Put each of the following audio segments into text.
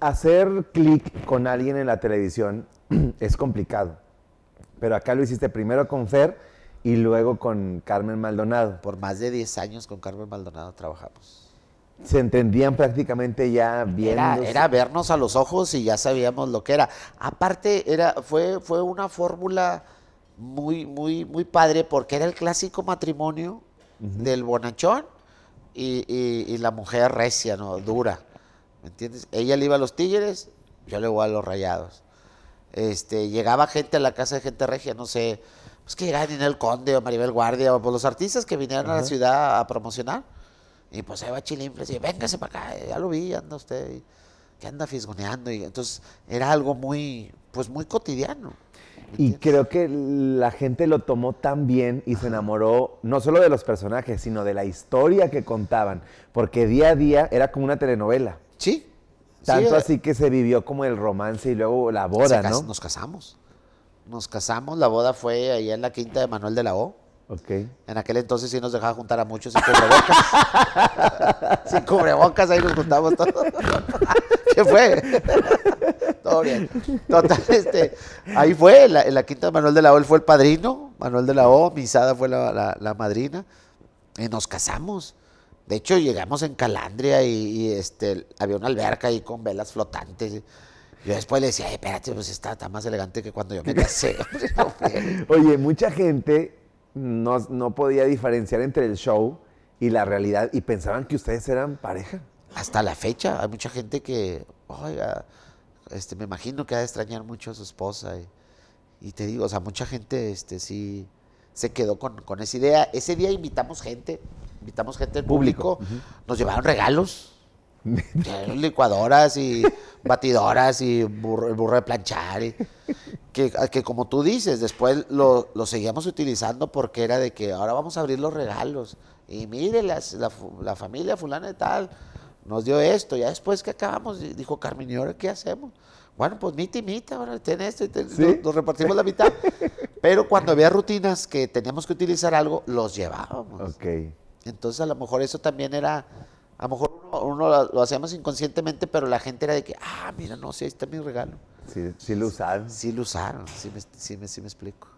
hacer clic con alguien en la televisión es complicado. Pero acá lo hiciste primero con Fer y luego con Carmen Maldonado. Por más de 10 años con Carmen Maldonado trabajamos. Se entendían prácticamente ya bien. Era, vernos a los ojos y ya sabíamos lo que era. Aparte, era, fue, fue una fórmula muy, muy, muy padre porque era el clásico matrimonio del bonachón y, y, la mujer recia, ¿no? Dura entiendes? Ella le iba a los Tigres, yo le voy a los Rayados. Este, llegaba gente a la casa de gente regia, no sé, pues que era el Conde o Maribel Guardia o pues los artistas que vinieron a la ciudad a promocionar. Y pues ahí va pues, y véngase para acá, ya lo vi, anda usted, que anda fisgoneando. Y entonces era algo muy, pues muy cotidiano. Y creo que la gente lo tomó tan bien y se enamoró no solo de los personajes, sino de la historia que contaban, porque día a día era como una telenovela. Sí. Tanto así que se vivió como el romance y luego la boda, ¿no? Nos casamos. Nos casamos, la boda fue allá en la quinta de Manuel de la O. Ok. En aquel entonces sí nos dejaba juntar a muchos sin cubrebocas. sin cubrebocas, ahí nos juntamos todos. ¿Qué fue? Todo bien. Total, este, ahí fue, en la, quinta de Manuel de la O, fue el padrino, Manuel de la O, Misada fue la madrina, y nos casamos. De hecho, llegamos en Calandria y, este, había una alberca ahí con velas flotantes. Yo después le decía, espérate, pues está, está, más elegante que cuando yo me casé. Oye, mucha gente no, podía diferenciar entre el show y la realidad y pensaban que ustedes eran pareja. Hasta la fecha, hay mucha gente que, oiga, este, me imagino que ha de extrañar mucho a su esposa. Y, te digo, o sea, mucha gente este, sí se quedó con esa idea. Ese día invitamos gente invitamos gente del público, nos llevaron regalos. licuadoras y batidoras y burro, de planchar. que, que, como tú dices, después lo, lo, seguíamos utilizando porque era de que ahora vamos a abrir los regalos. Y mire, la, la, familia fulana y tal nos dio esto. Ya después que acabamos, dijo Carmen, ahora qué hacemos? Bueno, pues mita y mita, ten esto nos, repartimos la mitad. Pero cuando había rutinas que teníamos que utilizar algo, los llevábamos. Ok. Entonces a lo mejor eso también era, a lo mejor uno, lo, hacemos hacíamos inconscientemente, pero la gente era de que, ah, mira, no, sí, ahí está mi regalo. Sí, lo usaron. Sí, lo usaron, sí me, explico.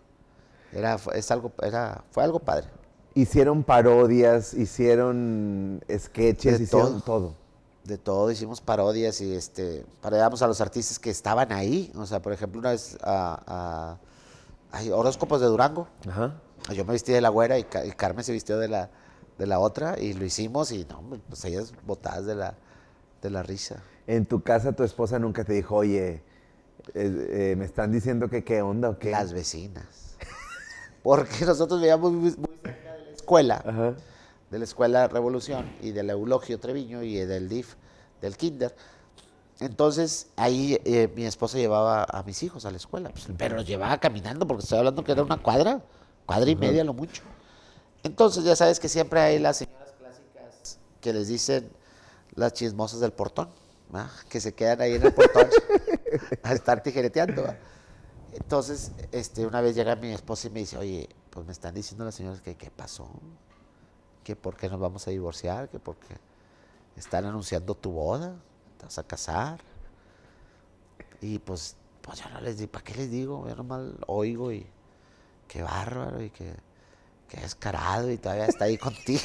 Era, es algo, era, fue algo padre. Hicieron parodias, hicieron sketches, de todo. De todo, hicimos parodias y este, parodiamos a los artistas que estaban ahí. O sea, por ejemplo, una vez a, horóscopos de Durango. Ajá. Yo me vestí de la güera y Carmen se vistió de la, de la otra y lo hicimos y no, pues ellas botadas de la, de la risa. En tu casa tu esposa nunca te dijo, oye, eh, me están diciendo que qué onda o qué. Las vecinas. Porque nosotros vivíamos muy, cerca de la escuela, de la escuela Revolución y del Eulogio Treviño y del DIF, del Kinder. Entonces ahí eh, mi esposa llevaba a mis hijos a la escuela, pues, pero los llevaba caminando porque estoy hablando que era una cuadra, cuadra y media lo mucho. Entonces ya sabes que siempre hay las señoras clásicas que les dicen las chismosas del portón, que se quedan ahí en el portón a estar tijereteando. Entonces, este, una vez llega mi esposa y me dice, oye, pues me están diciendo las señoras que qué pasó, que por qué nos vamos a divorciar, que por qué están anunciando tu boda, te vas a casar. Y pues, pues yo no les digo, ¿para qué les digo? Yo nomás oigo y qué bárbaro y qué... Qué descarado y todavía está ahí contigo.